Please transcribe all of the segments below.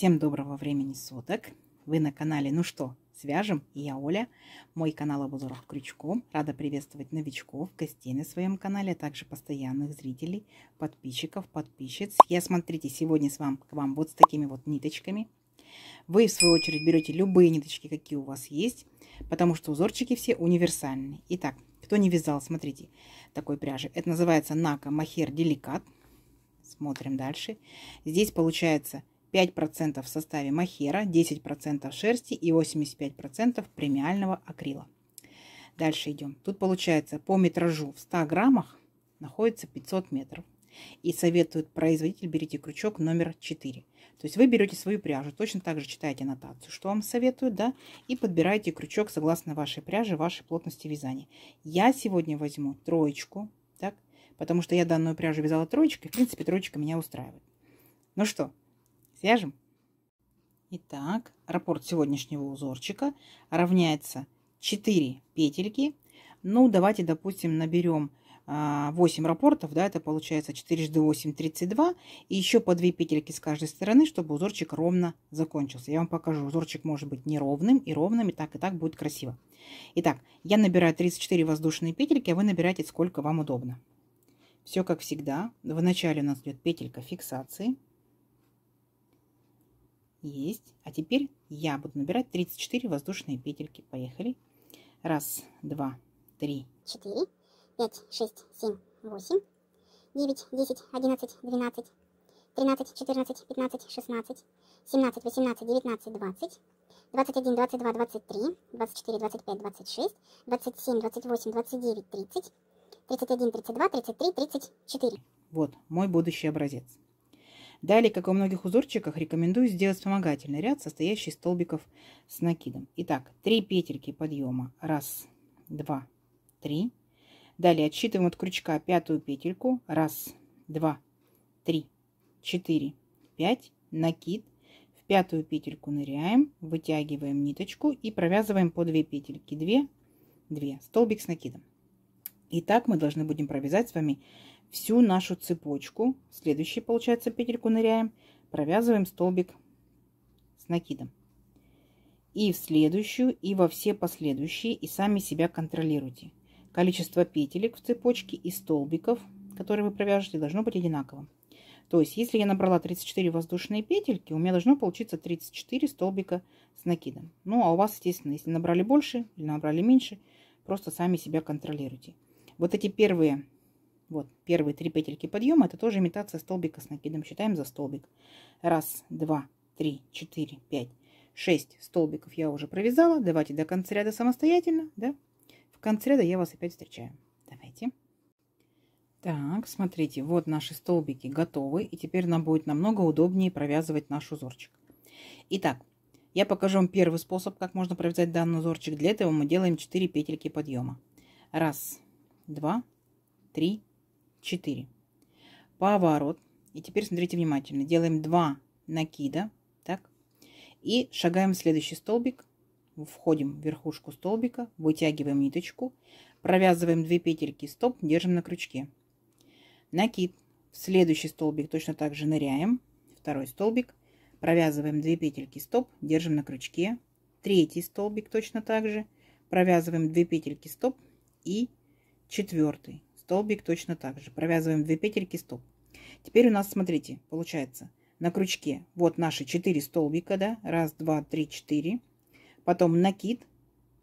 Всем доброго времени суток. Вы на канале «Ну что, свяжем?» и я Оля. Мой канал об узорах крючком. Рада приветствовать новичков, гостей на своем канале, а также постоянных зрителей, подписчиков, подписчиц. Я, смотрите, сегодня с вам, к вам вот с такими вот ниточками. Вы, в свою очередь, берете любые ниточки, какие у вас есть, потому что узорчики все универсальные. Итак, кто не вязал, смотрите, такой пряжи. Это называется Нака Махер Деликат. Смотрим дальше. Здесь получается 5% в составе махера, 10% шерсти и 85% премиального акрила. Дальше идем. Тут получается по метражу в 100 граммах находится 500 метров. И советует производитель, берите крючок номер 4. То есть вы берете свою пряжу, точно так же читаете аннотацию, что вам советуют, да, и подбираете крючок согласно вашей пряже, вашей плотности вязания. Я сегодня возьму троечку, так, потому что я данную пряжу вязала троечкой, в принципе, троечка меня устраивает. Ну что, Свяжем. Итак, раппорт сегодняшнего узорчика равняется 4 петельки. Ну, давайте, допустим, наберем 8 а, раппортов, да, это получается 4 жды 8, 32, и еще по 2 петельки с каждой стороны, чтобы узорчик ровно закончился. Я вам покажу, узорчик может быть неровным и ровным, и так, и так будет красиво. Итак, я набираю 34 воздушные петельки, а вы набираете сколько вам удобно. Все как всегда, в начале у нас идет петелька фиксации, есть. А теперь я буду набирать 34 воздушные петельки. Поехали. Раз, два, три, четыре, пять, шесть, семь, восемь, девять, десять, одиннадцать, двенадцать, тринадцать, четырнадцать, пятнадцать, шестнадцать, семнадцать, восемнадцать, девятнадцать, двадцать, двадцать один, двадцать два, двадцать три, двадцать четыре, двадцать пять, двадцать шесть, двадцать семь, двадцать восемь, двадцать девять, тридцать, тридцать один, тридцать два, тридцать три, тридцать четыре. Вот мой будущий образец. Далее, как и у многих узорчиках, рекомендую сделать вспомогательный ряд, состоящий из столбиков с накидом. Итак, 3 петельки подъема. 1, 2, 3. Далее отсчитываем от крючка пятую петельку. 1, 2, 3, 4, 5. Накид. В пятую петельку ныряем, вытягиваем ниточку и провязываем по 2 петельки. 2, 2. Столбик с накидом. Итак, мы должны будем провязать с вами всю нашу цепочку, следующий, получается, петельку ныряем, провязываем столбик с накидом. И в следующую, и во все последующие, и сами себя контролируйте. Количество петелек в цепочке и столбиков, которые вы провяжете, должно быть одинаковым. То есть, если я набрала 34 воздушные петельки, у меня должно получиться 34 столбика с накидом. Ну, а у вас, естественно, если набрали больше или набрали меньше, просто сами себя контролируйте. Вот эти первые вот, первые три петельки подъема, это тоже имитация столбика с накидом. Считаем за столбик. Раз, два, три, четыре, пять, шесть столбиков я уже провязала. Давайте до конца ряда самостоятельно, да? В конце ряда я вас опять встречаю. Давайте. Так, смотрите, вот наши столбики готовы. И теперь нам будет намного удобнее провязывать наш узорчик. Итак, я покажу вам первый способ, как можно провязать данный узорчик. Для этого мы делаем 4 петельки подъема. Раз, два, три, 4. Поворот. И теперь смотрите внимательно. Делаем 2 накида. Так. И шагаем в следующий столбик. Входим в верхушку столбика. Вытягиваем ниточку. Провязываем 2 петельки. Стоп. Держим на крючке. Накид. В следующий столбик точно так же ныряем. Второй столбик. Провязываем 2 петельки. Стоп. Держим на крючке. Третий столбик точно так же. Провязываем 2 петельки. Стоп. И четвертый столбик точно так же. Провязываем 2 петельки столб. Теперь у нас, смотрите, получается на крючке вот наши 4 столбика, да, раз, два, три, четыре. Потом накид,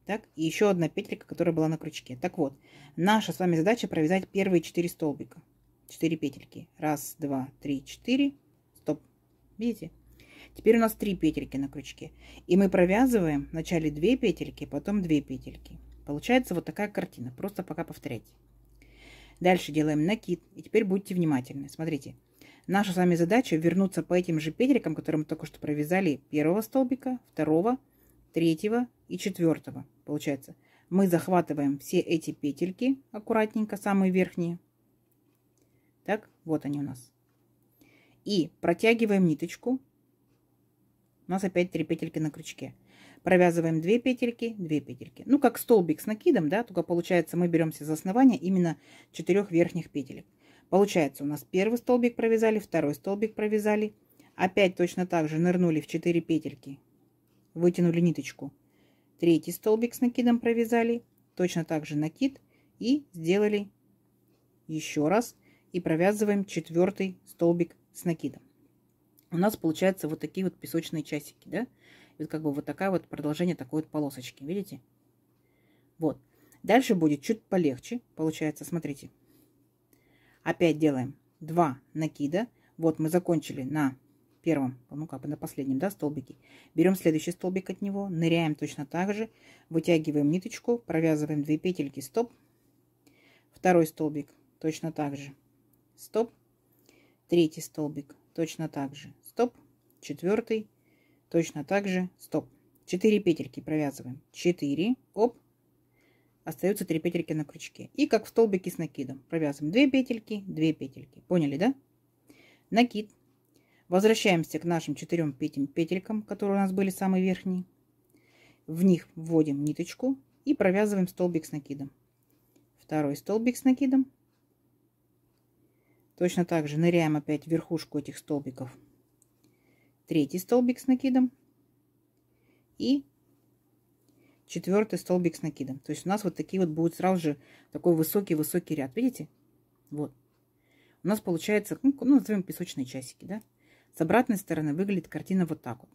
так, и еще одна петелька, которая была на крючке. Так вот, наша с вами задача провязать первые 4 столбика. 4 петельки. Раз, два, три, четыре. Стоп. Видите? Теперь у нас 3 петельки на крючке. И мы провязываем вначале 2 петельки, потом 2 петельки. Получается вот такая картина. Просто пока повторять. Дальше делаем накид. И теперь будьте внимательны. Смотрите. Наша с вами задача вернуться по этим же петелькам, которые мы только что провязали первого столбика, второго, третьего и четвертого. Получается, мы захватываем все эти петельки аккуратненько, самые верхние. Так, вот они у нас. И протягиваем ниточку. У нас опять три петельки на крючке провязываем 2 петельки 2 петельки ну как столбик с накидом да только получается мы беремся за основание именно 4 верхних петелек получается у нас первый столбик провязали второй столбик провязали опять точно так же нырнули в 4 петельки вытянули ниточку третий столбик с накидом провязали точно так же накид и сделали еще раз и провязываем четвертый столбик с накидом у нас получается вот такие вот песочные часики да вот как бы вот такая вот продолжение такой вот полосочки, видите? Вот. Дальше будет чуть полегче, получается, смотрите. Опять делаем 2 накида. Вот мы закончили на первом, ну как бы на последнем, да, столбике. Берем следующий столбик от него, ныряем точно так же, вытягиваем ниточку, провязываем 2 петельки, стоп. Второй столбик точно так же, стоп. Третий столбик точно так же, стоп. Четвертый, Точно так же, стоп, 4 петельки провязываем, 4, оп, остаются 3 петельки на крючке. И как в столбике с накидом, провязываем 2 петельки, 2 петельки, поняли, да? Накид, возвращаемся к нашим 4 петелькам, которые у нас были самые верхние, в них вводим ниточку и провязываем столбик с накидом. Второй столбик с накидом. Точно так же ныряем опять в верхушку этих столбиков третий столбик с накидом и четвертый столбик с накидом. То есть у нас вот такие вот будут сразу же такой высокий-высокий ряд. Видите? Вот. У нас получается, ну, ну, назовем песочные часики, да? С обратной стороны выглядит картина вот так вот.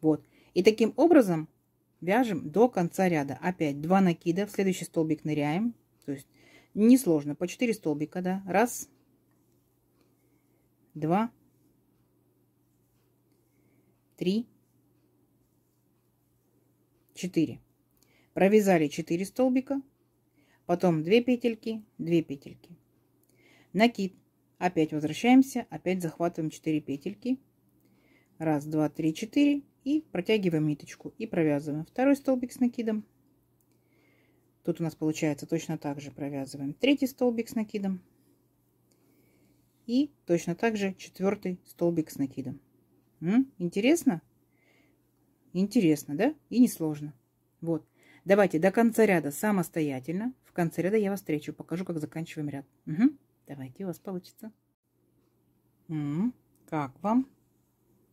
Вот. И таким образом вяжем до конца ряда. Опять два накида, в следующий столбик ныряем. То есть несложно, по 4 столбика, да? Раз, два, 3, 4. Провязали 4 столбика, потом 2 петельки, 2 петельки. Накид. Опять возвращаемся, опять захватываем 4 петельки. Раз, два, три, четыре. И протягиваем ниточку и провязываем второй столбик с накидом. Тут у нас получается точно так же провязываем третий столбик с накидом. И точно так же четвертый столбик с накидом. М? Интересно? Интересно, да? И несложно. Вот. Давайте до конца ряда самостоятельно. В конце ряда я вас встречу. Покажу, как заканчиваем ряд. Угу. Давайте у вас получится. М -м, как вам?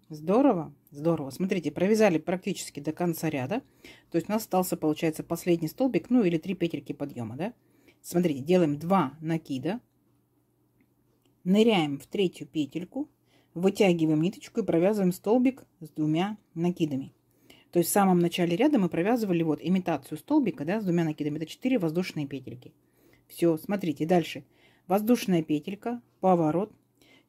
Здорово? Здорово. Смотрите, провязали практически до конца ряда. То есть у нас остался, получается, последний столбик, ну или три петельки подъема, да? Смотрите, делаем два накида. Ныряем в третью петельку Вытягиваем ниточку и провязываем столбик с двумя накидами. То есть в самом начале ряда мы провязывали вот имитацию столбика да, с двумя накидами. Это 4 воздушные петельки. Все, смотрите, дальше. Воздушная петелька, поворот.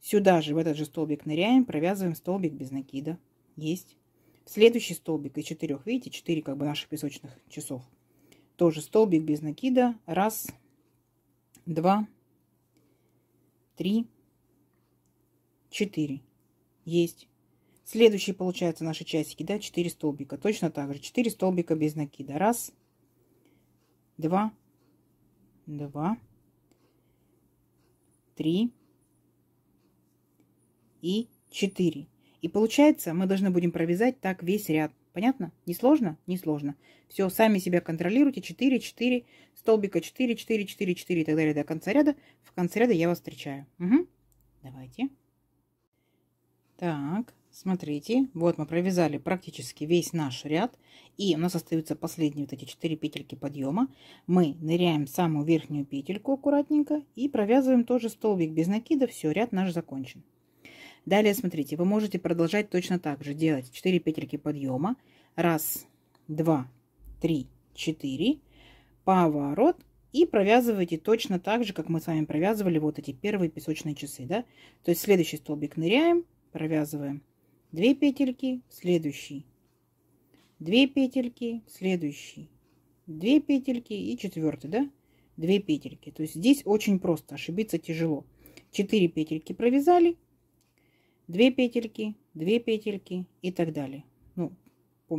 Сюда же в этот же столбик ныряем, провязываем столбик без накида. Есть. В следующий столбик из четырех, видите, 4 как бы наших песочных часов. Тоже столбик без накида. Раз, два, три, 4. Есть. Следующие, получается, наши часики, да, 4 столбика. Точно так же. 4 столбика без накида. Раз, два, два, три и 4. И получается, мы должны будем провязать так весь ряд. Понятно? Не сложно? Не сложно. Все, сами себя контролируйте. 4, 4, столбика 4, 4, 4, 4 и так далее до конца ряда. В конце ряда я вас встречаю. Угу. Давайте. Так, смотрите, вот мы провязали практически весь наш ряд. И у нас остаются последние вот эти 4 петельки подъема. Мы ныряем самую верхнюю петельку аккуратненько и провязываем тоже столбик без накида. Все, ряд наш закончен. Далее, смотрите, вы можете продолжать точно так же делать 4 петельки подъема. Раз, два, три, четыре. Поворот и провязывайте точно так же, как мы с вами провязывали вот эти первые песочные часы, да? То есть следующий столбик ныряем, провязываем 2 петельки, следующий, 2 петельки, следующий, 2 петельки и четвертый, да? 2 петельки. То есть здесь очень просто, ошибиться тяжело. 4 петельки провязали, 2 петельки, 2 петельки и так далее. Ну,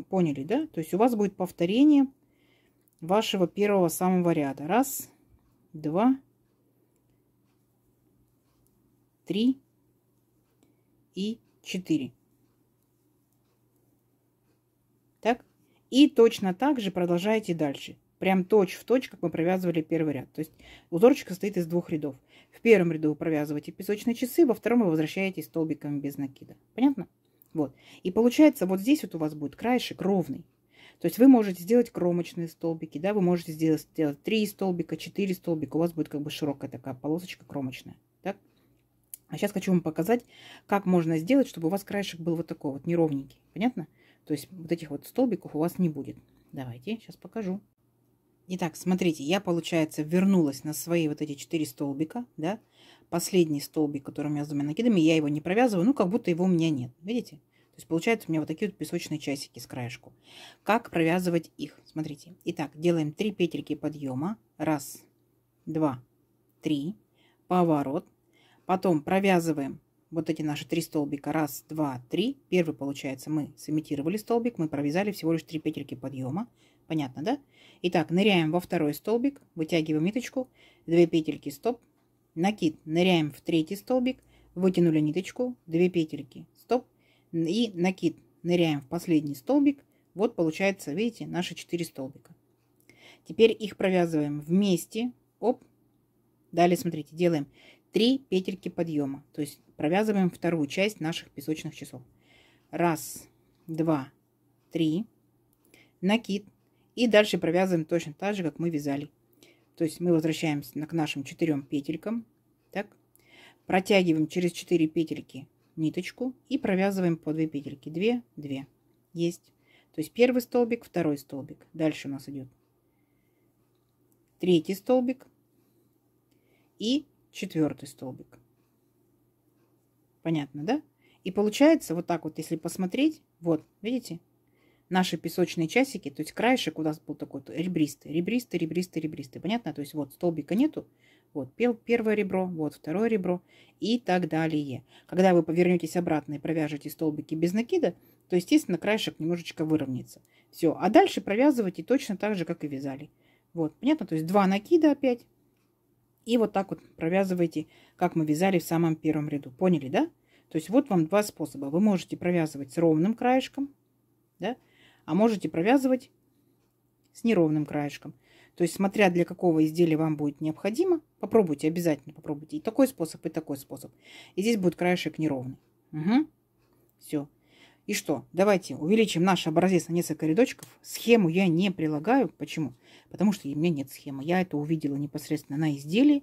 поняли, да? То есть у вас будет повторение вашего первого самого ряда. Раз, два, три, и 4. Так? И точно так же продолжаете дальше. Прям точь в точь, как мы провязывали первый ряд. То есть узорчик состоит из двух рядов. В первом ряду вы провязываете песочные часы, во втором вы возвращаетесь столбиками без накида. Понятно? Вот. И получается, вот здесь вот у вас будет краешек ровный. То есть вы можете сделать кромочные столбики, да, вы можете сделать, сделать 3 столбика, 4 столбика, у вас будет как бы широкая такая полосочка кромочная. А сейчас хочу вам показать, как можно сделать, чтобы у вас краешек был вот такой вот, неровненький. Понятно? То есть вот этих вот столбиков у вас не будет. Давайте, сейчас покажу. Итак, смотрите, я, получается, вернулась на свои вот эти 4 столбика, да, последний столбик, который у меня с двумя накидами, я его не провязываю, ну, как будто его у меня нет, видите? То есть получается у меня вот такие вот песочные часики с краешку. Как провязывать их? Смотрите. Итак, делаем 3 петельки подъема. Раз, два, три. Поворот. Потом провязываем вот эти наши три столбика. Раз, два, три. Первый, получается, мы сымитировали столбик, мы провязали всего лишь три петельки подъема. Понятно, да? Итак, ныряем во второй столбик, вытягиваем ниточку, две петельки, стоп. Накид, ныряем в третий столбик, вытянули ниточку, две петельки, стоп. И накид, ныряем в последний столбик. Вот получается, видите, наши 4 столбика. Теперь их провязываем вместе. Оп. Далее, смотрите, делаем 3 петельки подъема. То есть провязываем вторую часть наших песочных часов. Раз, два, три. Накид. И дальше провязываем точно так же, как мы вязали. То есть мы возвращаемся к нашим четырем петелькам. Так. Протягиваем через 4 петельки ниточку и провязываем по 2 петельки. 2, 2. Есть. То есть первый столбик, второй столбик. Дальше у нас идет третий столбик и четвертый столбик. Понятно, да? И получается вот так вот, если посмотреть, вот, видите, наши песочные часики, то есть краешек у нас был такой ребристый, ребристый, ребристый, ребристый. Понятно? То есть вот столбика нету. Вот первое ребро, вот второе ребро и так далее. Когда вы повернетесь обратно и провяжете столбики без накида, то, естественно, краешек немножечко выровняется. Все. А дальше провязывайте точно так же, как и вязали. Вот. Понятно? То есть два накида опять. И вот так вот провязывайте, как мы вязали в самом первом ряду. Поняли, да? То есть вот вам два способа. Вы можете провязывать с ровным краешком, да? а можете провязывать с неровным краешком. То есть, смотря для какого изделия вам будет необходимо, попробуйте, обязательно попробуйте. И такой способ, и такой способ. И здесь будет краешек неровный. Угу. Все. И что, давайте увеличим наш образец на несколько рядочков. Схему я не прилагаю. Почему? Потому что у меня нет схемы. Я это увидела непосредственно на изделии.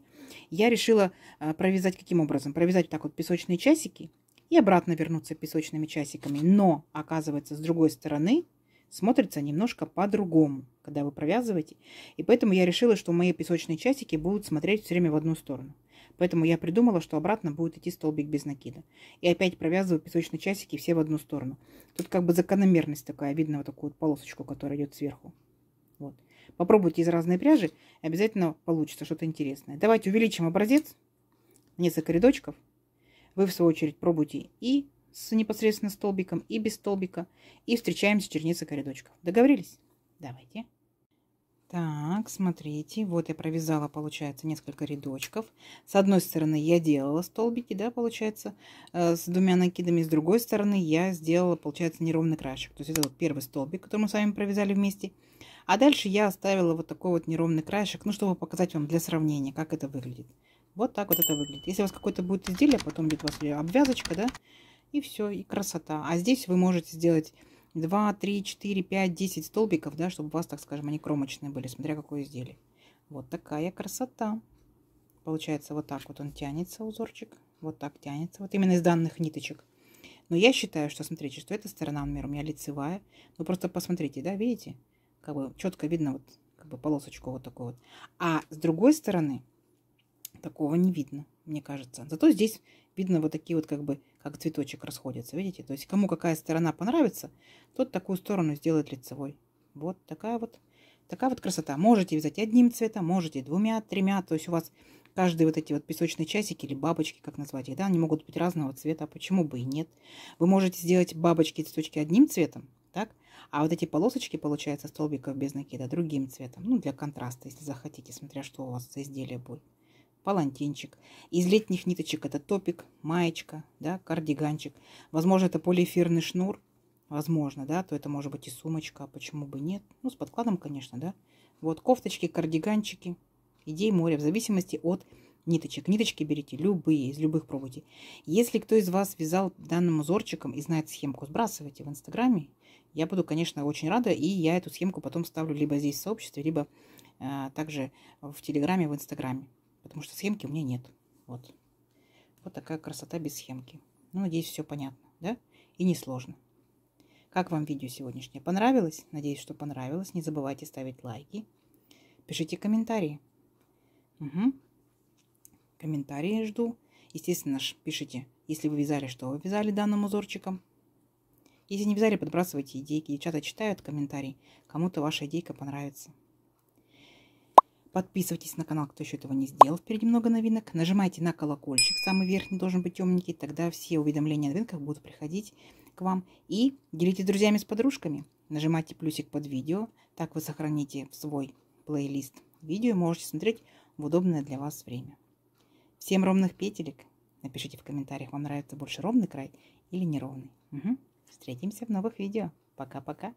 Я решила а, провязать каким образом? Провязать так вот песочные часики и обратно вернуться песочными часиками. Но, оказывается, с другой стороны смотрится немножко по-другому, когда вы провязываете. И поэтому я решила, что мои песочные часики будут смотреть все время в одну сторону. Поэтому я придумала, что обратно будет идти столбик без накида. И опять провязываю песочные часики все в одну сторону. Тут как бы закономерность такая, видно вот такую вот полосочку, которая идет сверху. Вот. Попробуйте из разной пряжи, обязательно получится что-то интересное. Давайте увеличим образец, несколько рядочков. Вы, в свою очередь, пробуйте и с непосредственно столбиком, и без столбика. И встречаемся через несколько рядочков. Договорились? Давайте. Так, смотрите, вот я провязала, получается, несколько рядочков. С одной стороны я делала столбики, да, получается, э, с двумя накидами. С другой стороны я сделала, получается, неровный краешек. То есть это вот первый столбик, который мы с вами провязали вместе. А дальше я оставила вот такой вот неровный краешек, ну, чтобы показать вам для сравнения, как это выглядит. Вот так вот это выглядит. Если у вас какое-то будет изделие, потом будет у вас обвязочка, да, и все, и красота. А здесь вы можете сделать 2, 3, 4, 5, 10 столбиков, да, чтобы у вас, так скажем, они кромочные были, смотря какое изделие. Вот такая красота. Получается, вот так вот он тянется, узорчик. Вот так тянется. Вот именно из данных ниточек. Но я считаю, что, смотрите, что эта сторона, например, у меня лицевая. Ну, просто посмотрите, да, видите? Как бы четко видно вот как бы полосочку вот такую вот. А с другой стороны такого не видно мне кажется. Зато здесь видно вот такие вот как бы, как цветочек расходятся, видите? То есть кому какая сторона понравится, тот такую сторону сделает лицевой. Вот такая вот, такая вот красота. Можете вязать одним цветом, можете двумя, тремя. То есть у вас каждые вот эти вот песочные часики или бабочки, как назвать их, да, они могут быть разного цвета, а почему бы и нет. Вы можете сделать бабочки и цветочки одним цветом, так, а вот эти полосочки, получается, столбиков без накида другим цветом, ну, для контраста, если захотите, смотря что у вас за изделие будет палантинчик. Из летних ниточек это топик, маечка, да, кардиганчик. Возможно, это полиэфирный шнур. Возможно, да, то это может быть и сумочка, а почему бы нет. Ну, с подкладом, конечно, да. Вот кофточки, кардиганчики, идей море, в зависимости от ниточек. Ниточки берите любые, из любых пробуйте. Если кто из вас вязал данным узорчиком и знает схемку, сбрасывайте в Инстаграме. Я буду, конечно, очень рада, и я эту схемку потом ставлю либо здесь в сообществе, либо а, также в Телеграме, в Инстаграме. Потому что схемки у меня нет. Вот. Вот такая красота без схемки. Ну, надеюсь, все понятно, да? И несложно. Как вам видео сегодняшнее? Понравилось? Надеюсь, что понравилось. Не забывайте ставить лайки. Пишите комментарии. Угу. Комментарии жду. Естественно, пишите, если вы вязали, что вы вязали данным узорчиком. Если не вязали, подбрасывайте идейки. Девчата читают комментарии. Кому-то ваша идейка понравится. Подписывайтесь на канал, кто еще этого не сделал. Впереди много новинок. Нажимайте на колокольчик. Самый верхний должен быть темненький. Тогда все уведомления о новинках будут приходить к вам. И делитесь друзьями, с подружками. Нажимайте плюсик под видео. Так вы сохраните в свой плейлист видео и можете смотреть в удобное для вас время. Всем ровных петелек. Напишите в комментариях, вам нравится больше ровный край или неровный. Угу. Встретимся в новых видео. Пока-пока.